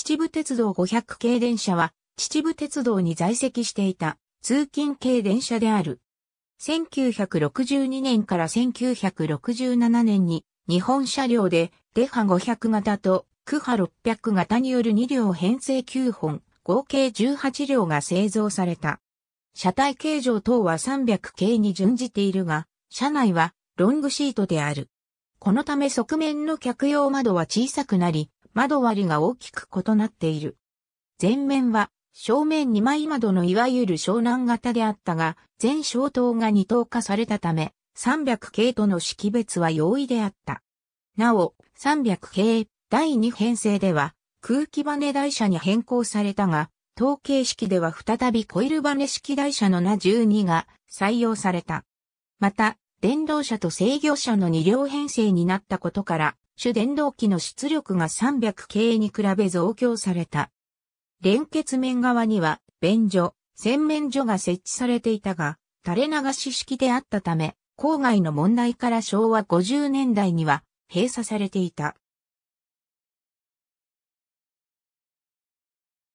秩父鉄道500系電車は、秩父鉄道に在籍していた通勤系電車である。1962年から1967年に日本車両でデハ500型とクハ600型による2両編成9本、合計18両が製造された。車体形状等は300系に準じているが、車内はロングシートである。このため側面の客用窓は小さくなり、窓割りが大きく異なっている。前面は正面2枚窓のいわゆる湘南型であったが、全消灯が二等化されたため、300系との識別は容易であった。なお、300系第2編成では、空気バネ台車に変更されたが、統計式では再びコイルバネ式台車の1 2が採用された。また、電動車と制御車の2両編成になったことから、主電動機の出力が 300K に比べ増強された。連結面側には、便所、洗面所が設置されていたが、垂れ流し式であったため、郊外の問題から昭和50年代には閉鎖されていた。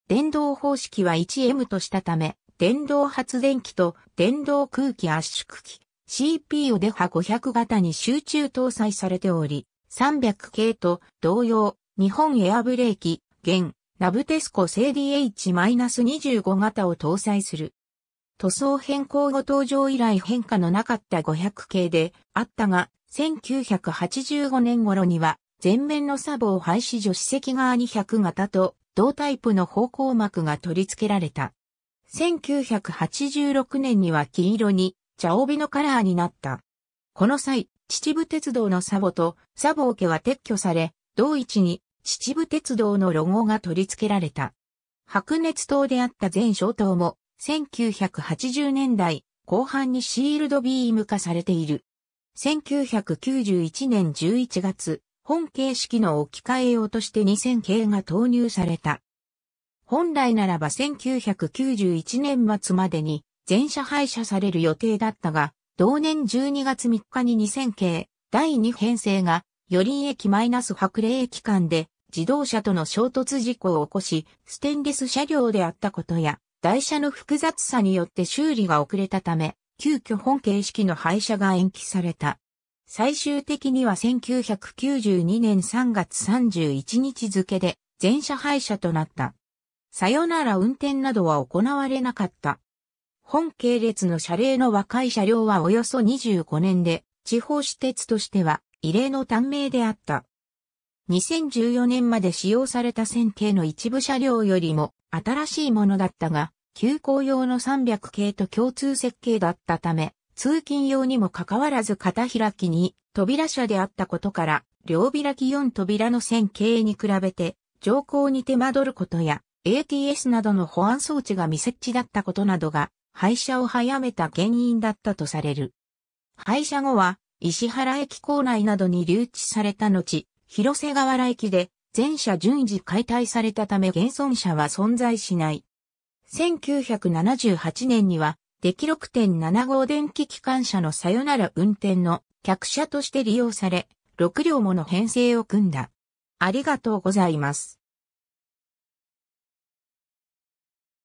電動方式は 1M としたため、電動発電機と電動空気圧縮機 CPU で波500型に集中搭載されており、300系と同様、日本エアブレーキ、現、ナブテスコ製 DH-25 型を搭載する。塗装変更後登場以来変化のなかった500系であったが、1985年頃には前面のサボを廃止助手席側に100型と同タイプの方向膜が取り付けられた。1986年には黄色に茶帯のカラーになった。この際、秩父鉄道のサボとサボ家は撤去され、同一に秩父鉄道のロゴが取り付けられた。白熱灯であった全小灯も1980年代後半にシールドビーム化されている。1991年11月、本形式の置き換え用として2000系が投入された。本来ならば1991年末までに全車廃車される予定だったが、同年12月3日に2000系第2編成が、四輪駅マイナス白霊駅間で自動車との衝突事故を起こし、ステンレス車両であったことや、台車の複雑さによって修理が遅れたため、急遽本形式の廃車が延期された。最終的には1992年3月31日付で全車廃車となった。さよなら運転などは行われなかった。本系列の車礼の若い車両はおよそ25年で、地方私鉄としては異例の短命であった。2014年まで使用された線形の一部車両よりも新しいものだったが、急行用の300系と共通設計だったため、通勤用にもかかわらず片開きに扉車であったことから、両開き4扉の線形に比べて、乗降に手間取ることや、ATS などの保安装置が未設置だったことなどが廃車を早めた原因だったとされる。廃車後は、石原駅構内などに留置された後、広瀬川原駅で全車順次解体されたため現存車は存在しない。1978年には、出来6.75電気機関車のさよなら運転の客車として利用され、6両もの編成を組んだ。ありがとうございます。